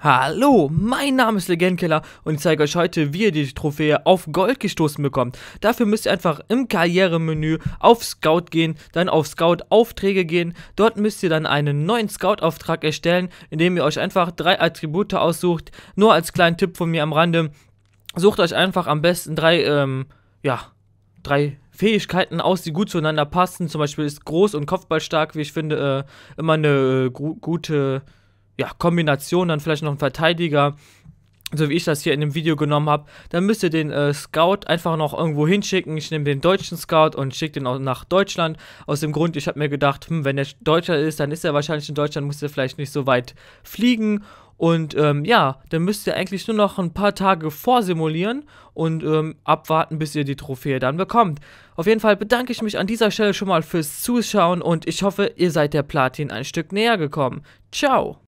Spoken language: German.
Hallo, mein Name ist Legendkeller und ich zeige euch heute, wie ihr die Trophäe auf Gold gestoßen bekommt. Dafür müsst ihr einfach im Karrieremenü auf Scout gehen, dann auf Scout Aufträge gehen. Dort müsst ihr dann einen neuen Scout-Auftrag erstellen, indem ihr euch einfach drei Attribute aussucht. Nur als kleinen Tipp von mir am Rande, sucht euch einfach am besten drei, ähm, ja, drei Fähigkeiten aus, die gut zueinander passen. Zum Beispiel ist groß und Kopfball stark, wie ich finde, äh, immer eine äh, gute ja, Kombination, dann vielleicht noch ein Verteidiger, so wie ich das hier in dem Video genommen habe, dann müsst ihr den äh, Scout einfach noch irgendwo hinschicken. Ich nehme den deutschen Scout und schicke den auch nach Deutschland. Aus dem Grund, ich habe mir gedacht, hm, wenn er Deutscher ist, dann ist er wahrscheinlich in Deutschland, muss er vielleicht nicht so weit fliegen. Und ähm, ja, dann müsst ihr eigentlich nur noch ein paar Tage vorsimulieren und ähm, abwarten, bis ihr die Trophäe dann bekommt. Auf jeden Fall bedanke ich mich an dieser Stelle schon mal fürs Zuschauen und ich hoffe, ihr seid der Platin ein Stück näher gekommen. Ciao!